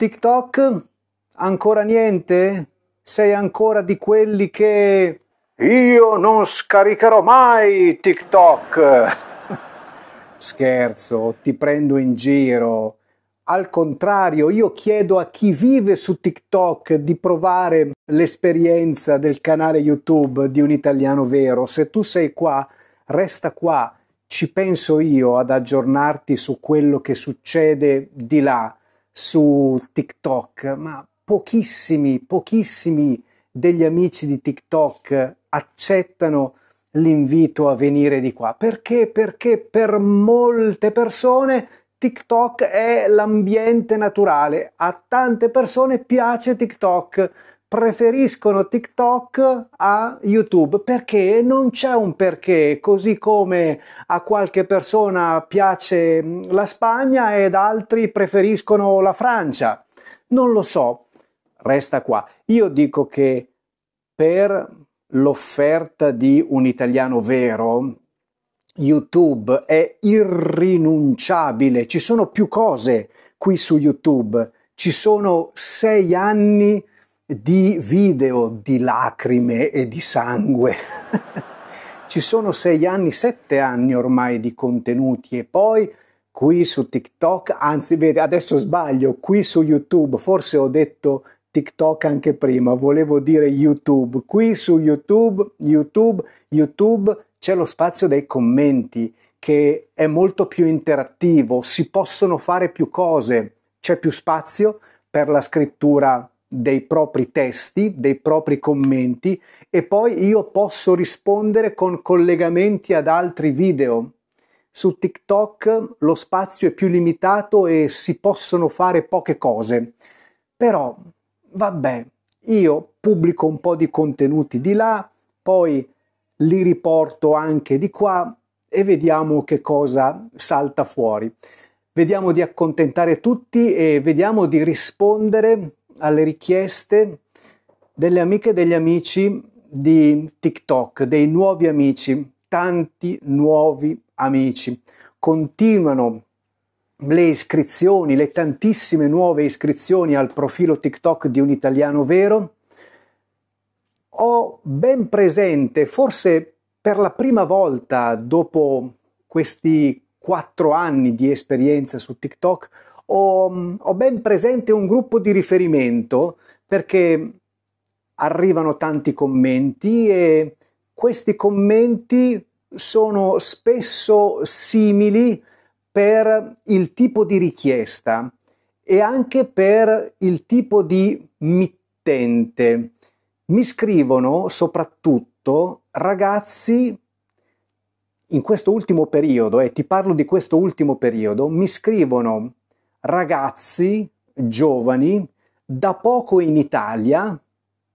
TikTok? Ancora niente? Sei ancora di quelli che... Io non scaricherò mai TikTok! Scherzo, ti prendo in giro. Al contrario, io chiedo a chi vive su TikTok di provare l'esperienza del canale YouTube di un italiano vero. Se tu sei qua, resta qua, ci penso io ad aggiornarti su quello che succede di là su TikTok, ma pochissimi, pochissimi degli amici di TikTok accettano l'invito a venire di qua. Perché? Perché per molte persone TikTok è l'ambiente naturale. A tante persone piace TikTok, preferiscono TikTok a YouTube perché non c'è un perché, così come a qualche persona piace la Spagna ed altri preferiscono la Francia. Non lo so, resta qua. Io dico che per l'offerta di un italiano vero, YouTube è irrinunciabile, ci sono più cose qui su YouTube, ci sono sei anni di video di lacrime e di sangue. Ci sono sei anni, sette anni ormai di contenuti e poi qui su TikTok, anzi vedi, adesso sbaglio, qui su YouTube, forse ho detto TikTok anche prima, volevo dire YouTube. Qui su YouTube, YouTube, YouTube c'è lo spazio dei commenti che è molto più interattivo, si possono fare più cose, c'è più spazio per la scrittura dei propri testi, dei propri commenti e poi io posso rispondere con collegamenti ad altri video. Su TikTok lo spazio è più limitato e si possono fare poche cose. Però, vabbè, io pubblico un po' di contenuti di là, poi li riporto anche di qua e vediamo che cosa salta fuori. Vediamo di accontentare tutti e vediamo di rispondere alle richieste delle amiche e degli amici di TikTok, dei nuovi amici, tanti nuovi amici. Continuano le iscrizioni, le tantissime nuove iscrizioni al profilo TikTok di un italiano vero. Ho ben presente, forse per la prima volta dopo questi quattro anni di esperienza su TikTok, ho, ho ben presente un gruppo di riferimento perché arrivano tanti commenti e questi commenti sono spesso simili per il tipo di richiesta e anche per il tipo di mittente. Mi scrivono soprattutto ragazzi in questo ultimo periodo, e eh, ti parlo di questo ultimo periodo, mi scrivono ragazzi giovani da poco in Italia,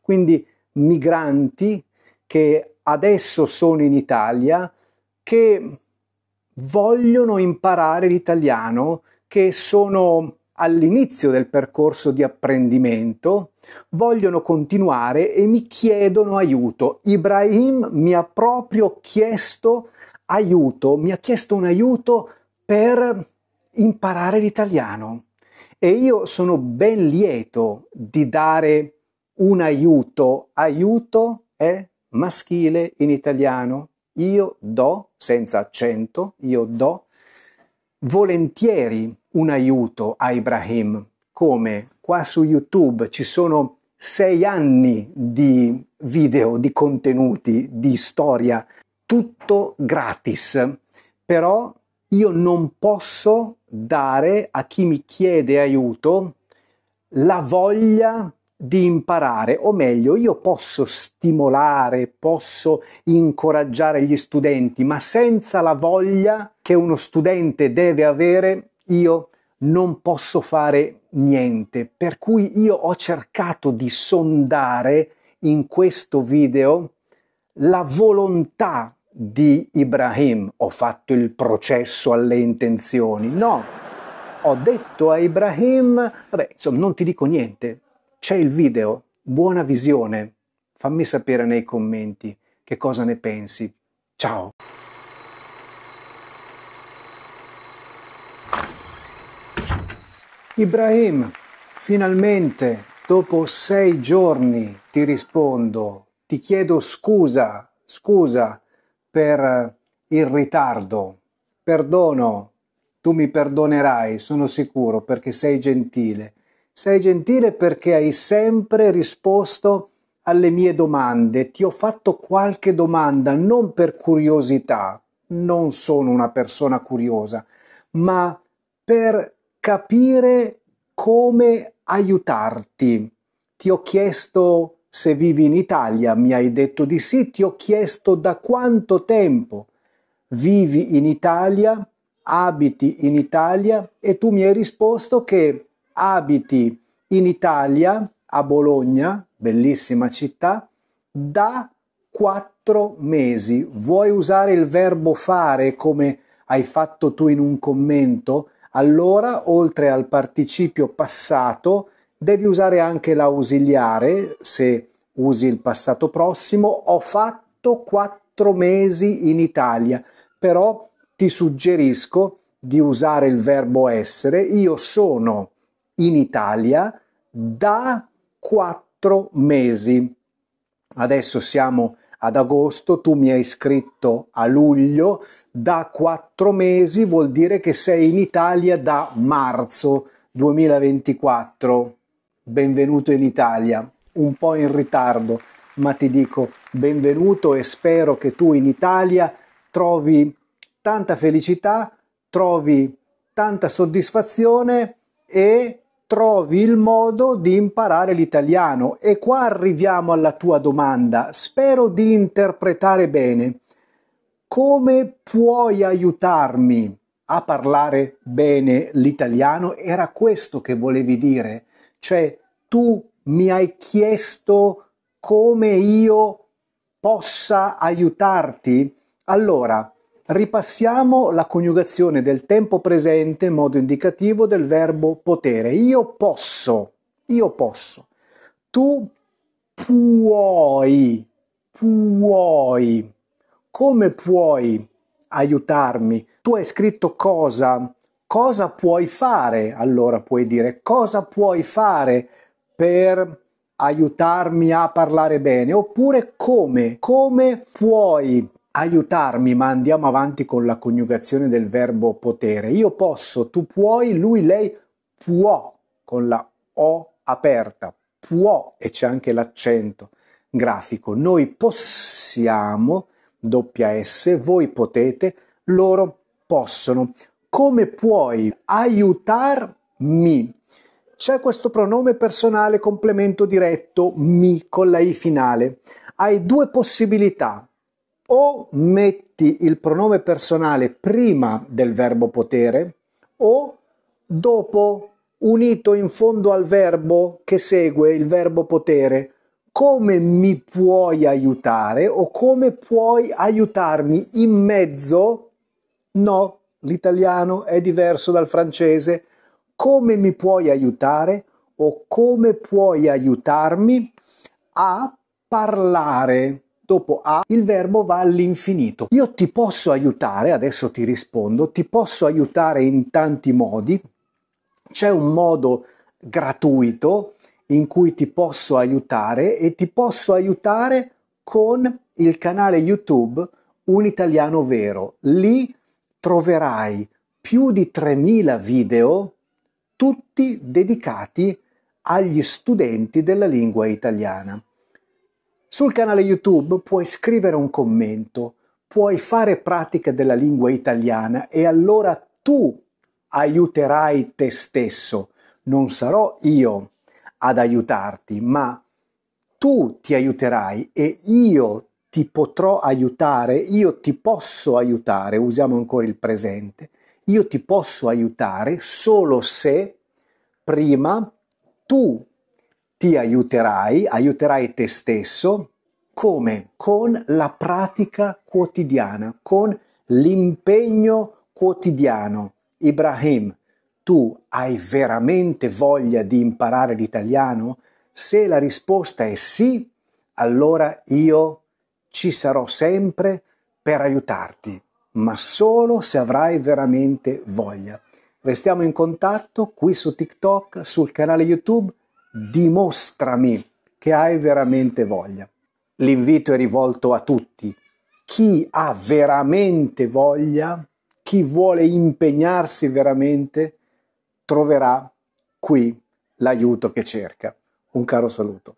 quindi migranti che adesso sono in Italia, che vogliono imparare l'italiano, che sono all'inizio del percorso di apprendimento, vogliono continuare e mi chiedono aiuto. Ibrahim mi ha proprio chiesto aiuto, mi ha chiesto un aiuto per imparare l'italiano e io sono ben lieto di dare un aiuto. Aiuto è maschile in italiano. Io do, senza accento, io do volentieri un aiuto a Ibrahim. Come qua su YouTube ci sono sei anni di video, di contenuti, di storia, tutto gratis. Però io non posso dare a chi mi chiede aiuto la voglia di imparare, o meglio, io posso stimolare, posso incoraggiare gli studenti, ma senza la voglia che uno studente deve avere, io non posso fare niente. Per cui io ho cercato di sondare in questo video la volontà di Ibrahim, ho fatto il processo alle intenzioni. No, ho detto a Ibrahim, vabbè, insomma, non ti dico niente, c'è il video, buona visione, fammi sapere nei commenti che cosa ne pensi. Ciao! Ibrahim, finalmente, dopo sei giorni ti rispondo, ti chiedo scusa, scusa per eh, il ritardo. Perdono, tu mi perdonerai, sono sicuro, perché sei gentile. Sei gentile perché hai sempre risposto alle mie domande. Ti ho fatto qualche domanda, non per curiosità, non sono una persona curiosa, ma per capire come aiutarti. Ti ho chiesto se vivi in Italia, mi hai detto di sì, ti ho chiesto da quanto tempo vivi in Italia, abiti in Italia e tu mi hai risposto che abiti in Italia, a Bologna, bellissima città, da quattro mesi. Vuoi usare il verbo fare come hai fatto tu in un commento? Allora, oltre al participio passato, Devi usare anche l'ausiliare se usi il passato prossimo. Ho fatto quattro mesi in Italia, però ti suggerisco di usare il verbo essere. Io sono in Italia da quattro mesi. Adesso siamo ad agosto, tu mi hai scritto a luglio, da quattro mesi vuol dire che sei in Italia da marzo 2024 benvenuto in Italia, un po' in ritardo, ma ti dico benvenuto e spero che tu in Italia trovi tanta felicità, trovi tanta soddisfazione e trovi il modo di imparare l'italiano. E qua arriviamo alla tua domanda. Spero di interpretare bene. Come puoi aiutarmi a parlare bene l'italiano? Era questo che volevi dire. Cioè, tu mi hai chiesto come io possa aiutarti? Allora, ripassiamo la coniugazione del tempo presente in modo indicativo del verbo potere. Io posso, io posso. Tu puoi, puoi. Come puoi aiutarmi? Tu hai scritto cosa cosa puoi fare? Allora puoi dire cosa puoi fare per aiutarmi a parlare bene oppure come, come puoi aiutarmi, ma andiamo avanti con la coniugazione del verbo potere. Io posso, tu puoi, lui, lei può con la O aperta, può e c'è anche l'accento grafico. Noi possiamo, doppia S, voi potete, loro possono come puoi aiutarmi. C'è questo pronome personale complemento diretto mi con la i finale. Hai due possibilità. O metti il pronome personale prima del verbo potere o dopo, unito in fondo al verbo che segue il verbo potere. Come mi puoi aiutare o come puoi aiutarmi in mezzo? No, l'italiano è diverso dal francese, come mi puoi aiutare o come puoi aiutarmi a parlare. Dopo a il verbo va all'infinito. Io ti posso aiutare, adesso ti rispondo, ti posso aiutare in tanti modi. C'è un modo gratuito in cui ti posso aiutare e ti posso aiutare con il canale YouTube Un Italiano Vero. Lì troverai più di 3.000 video, tutti dedicati agli studenti della lingua italiana. Sul canale YouTube puoi scrivere un commento, puoi fare pratica della lingua italiana e allora tu aiuterai te stesso. Non sarò io ad aiutarti, ma tu ti aiuterai e io ti potrò aiutare, io ti posso aiutare, usiamo ancora il presente, io ti posso aiutare solo se prima tu ti aiuterai, aiuterai te stesso, come? Con la pratica quotidiana, con l'impegno quotidiano. Ibrahim, tu hai veramente voglia di imparare l'italiano? Se la risposta è sì, allora io ti ci sarò sempre per aiutarti, ma solo se avrai veramente voglia. Restiamo in contatto qui su TikTok, sul canale YouTube. Dimostrami che hai veramente voglia. L'invito è rivolto a tutti. Chi ha veramente voglia, chi vuole impegnarsi veramente, troverà qui l'aiuto che cerca. Un caro saluto.